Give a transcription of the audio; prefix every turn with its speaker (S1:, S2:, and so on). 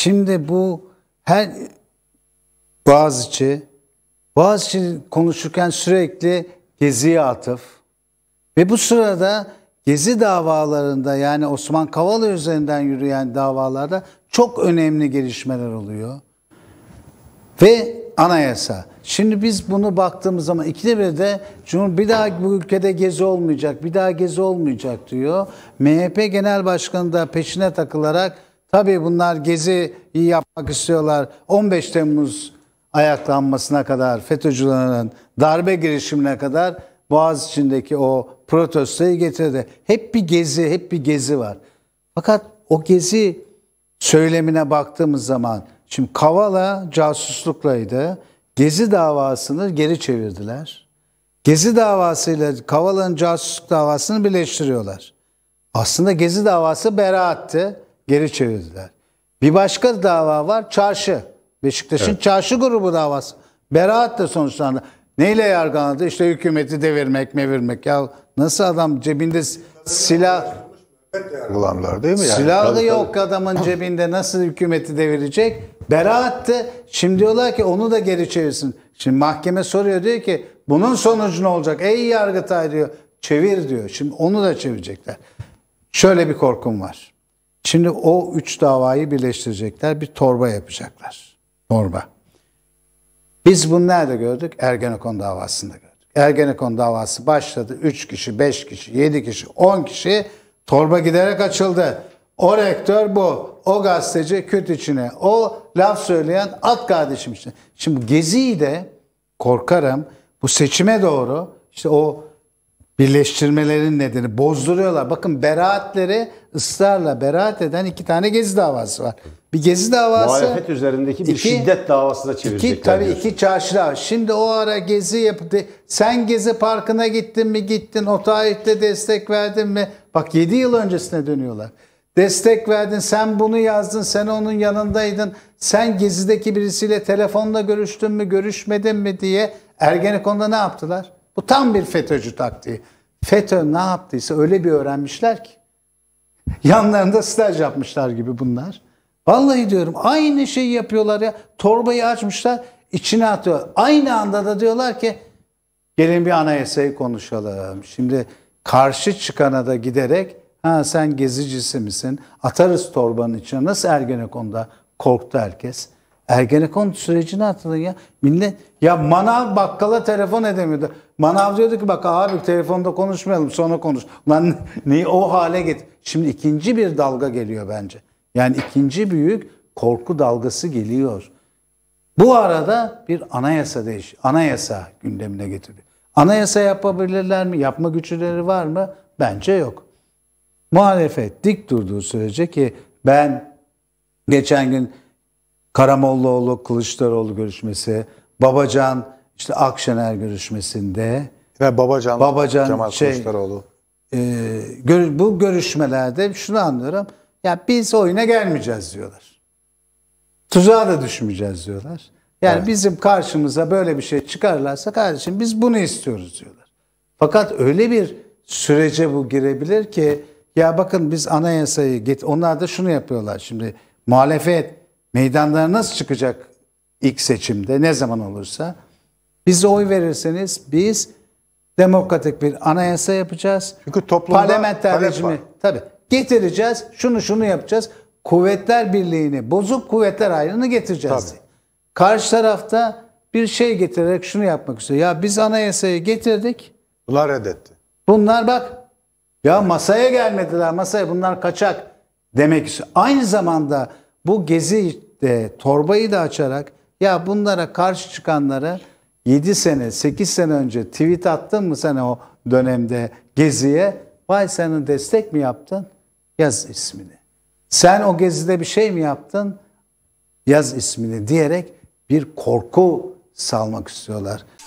S1: Şimdi bu her Boğaziçi, Boğaziçi konuşurken sürekli Gezi'ye atıf ve bu sırada Gezi davalarında yani Osman Kavala üzerinden yürüyen davalarda çok önemli gelişmeler oluyor. Ve anayasa. Şimdi biz bunu baktığımız zaman ikide bir de Cumhur bir daha bu ülkede gezi olmayacak, bir daha gezi olmayacak diyor. MHP Genel Başkanı da peşine takılarak Tabii bunlar gezi iyi yapmak istiyorlar. 15 Temmuz ayaklanmasına kadar, FETÖ'cülerin darbe girişimine kadar Boğaz içindeki o protestoyu getirdi. Hep bir gezi, hep bir gezi var. Fakat o gezi söylemine baktığımız zaman şimdi Kavala casusluklaydı. Gezi davasını geri çevirdiler. Gezi davasıyla Kavala'nın casusluk davasını birleştiriyorlar. Aslında Gezi davası beraattı. Geri çevirdiler. Bir başka dava var. Çarşı. Beşiktaş'ın evet. çarşı grubu davası. Beraat da sonuçlandı. Neyle yargılandı? İşte hükümeti devirmek, mevirmek. Ya nasıl adam cebinde silah... Yargılanlar değil mi? Yani? Silahı da yok tabii. adamın cebinde nasıl hükümeti devirecek? Beraattı. Şimdi diyorlar ki onu da geri çevirsin. Şimdi mahkeme soruyor diyor ki bunun sonucu ne olacak? Ey Yargıtay diyor. Çevir diyor. Şimdi onu da çevirecekler. Şöyle bir korkum var. Şimdi o üç davayı birleştirecekler, bir torba yapacaklar. Torba. Biz bunu nerede gördük? Ergenekon davasında gördük. Ergenekon davası başladı. Üç kişi, beş kişi, yedi kişi, on kişi torba giderek açıldı. O rektör bu, o gazeteci küt içine, o laf söyleyen at kardeşim işte. Şimdi Gezi'yi de korkarım bu seçime doğru işte o birleştirmelerin nedeni bozduruyorlar. Bakın beraatleri ısrarla beraat eden iki tane gezi davası var. Bir gezi davası. Muhalefet üzerindeki bir iki, şiddet davasına çevirecekler. İki, tabii iki çarşılar. Şimdi o ara gezi yaptı. Sen gezi parkına gittin mi gittin. O tarihte destek verdin mi? Bak 7 yıl öncesine dönüyorlar. Destek verdin, sen bunu yazdın, sen onun yanındaydın. Sen gezideki birisiyle telefonla görüştün mü, görüşmedin mi diye Ergenekon'da ne yaptılar? Bu tam bir FETÖ'cü taktiği. FETÖ ne yaptıysa öyle bir öğrenmişler ki. Yanlarında staj yapmışlar gibi bunlar. Vallahi diyorum aynı şeyi yapıyorlar ya. Torbayı açmışlar içine atıyor. Aynı anda da diyorlar ki gelin bir anayasayı konuşalım. Şimdi karşı çıkana da giderek ha sen gezicisi misin atarız torbanın içine nasıl Ergenekon'da korktu herkes. Ergenekon sürecini hatırlayın ya. Millet ya manav bakkala telefon edemiyordu. Manav diyordu ki bak abi telefonda konuşmayalım sonra konuş. Lan neyi o hale git. Şimdi ikinci bir dalga geliyor bence. Yani ikinci büyük korku dalgası geliyor. Bu arada bir anayasa değiş, anayasa gündemine getirdi. Anayasa yapabilirler mi? Yapma güçleri var mı? Bence yok. Muhalefet dik durduğu sürece ki ben geçen gün Karamollaoğlu Kılıçdaroğlu görüşmesi, Babacan işte Akşener görüşmesinde ve Babacan, Babacan Cemal şey, Kılıçdaroğlu. E, bu görüşmelerde şunu anlıyorum. Ya biz oyuna gelmeyeceğiz diyorlar. Tuzağa da düşmeyeceğiz diyorlar. Yani evet. bizim karşımıza böyle bir şey çıkarlarsa kardeşim biz bunu istiyoruz diyorlar. Fakat öyle bir sürece bu girebilir ki ya bakın biz anayasayı get onlar da şunu yapıyorlar şimdi muhalefet meydanlara nasıl çıkacak ilk seçimde ne zaman olursa bize oy verirseniz biz demokratik bir anayasa yapacağız. Çünkü toplumda parlamenter rejimi tabii getireceğiz. Şunu şunu yapacağız. Kuvvetler birliğini, bozuk kuvvetler ayrını getireceğiz. Tabii. Karşı tarafta bir şey getirerek şunu yapmak istiyor. Ya biz anayasayı getirdik. Bunlar reddetti. Bunlar bak ya masaya gelmediler. Masaya bunlar kaçak demek istiyor. Aynı zamanda bu gezi de torbayı da açarak ya bunlara karşı çıkanlara 7 sene 8 sene önce tweet attın mı sen o dönemde geziye vay senin destek mi yaptın yaz ismini. Sen o gezide bir şey mi yaptın yaz ismini diyerek bir korku salmak istiyorlar.